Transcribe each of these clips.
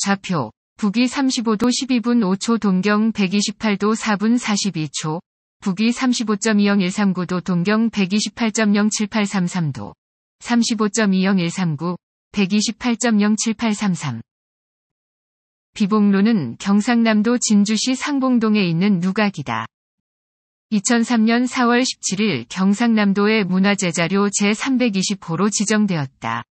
좌표, 북위 35도 12분 5초 동경 128도 4분 42초, 북위 35.20139도 동경 128.07833도, 35.20139, 128.07833. 비봉로는 경상남도 진주시 상봉동에 있는 누각이다. 2003년 4월 17일 경상남도의 문화재자료 제320호로 지정되었다.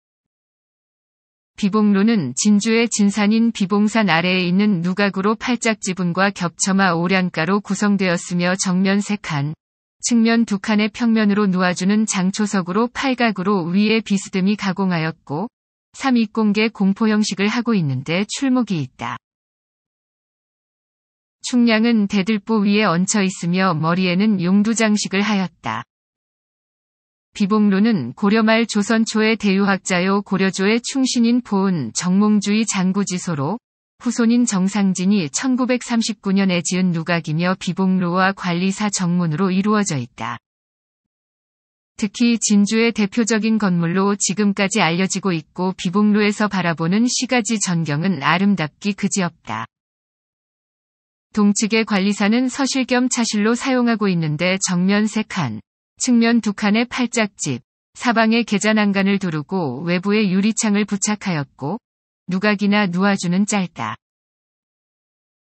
비봉로는 진주의 진산인 비봉산 아래에 있는 누각으로 팔짝 지붕과 겹쳐마 오량가로 구성되었으며 정면 3칸, 측면 2칸의 평면으로 놓아주는 장초석으로 팔각으로 위에 비스듬히 가공하였고 3입공개 공포 형식을 하고 있는데 출목이 있다. 충량은 대들보 위에 얹혀 있으며 머리에는 용두 장식을 하였다. 비봉로는 고려말 조선 초의 대유학자요 고려조의 충신인 보은 정몽주의 장구지소로 후손인 정상진이 1939년에 지은 누각이며 비봉로와 관리사 정문으로 이루어져 있다. 특히 진주의 대표적인 건물로 지금까지 알려지고 있고 비봉로에서 바라보는 시가지 전경은 아름답기 그지없다. 동측의 관리사는 서실 겸 차실로 사용하고 있는데 정면 세칸 측면 두 칸의 팔짝집, 사방에 계좌 난간을 두르고 외부에 유리창을 부착하였고 누각이나 누아주는 짧다.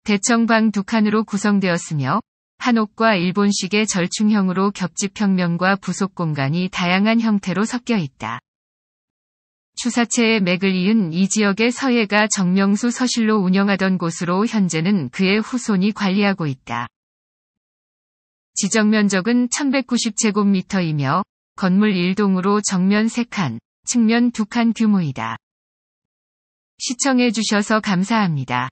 대청방 두 칸으로 구성되었으며 한옥과 일본식의 절충형으로 겹집 평면과 부속 공간이 다양한 형태로 섞여 있다. 추사체의 맥을 이은 이 지역의 서예가 정명수 서실로 운영하던 곳으로 현재는 그의 후손이 관리하고 있다. 지정 면적은 1190제곱미터이며 건물 1동으로 정면 3칸, 측면 2칸 규모이다. 시청해주셔서 감사합니다.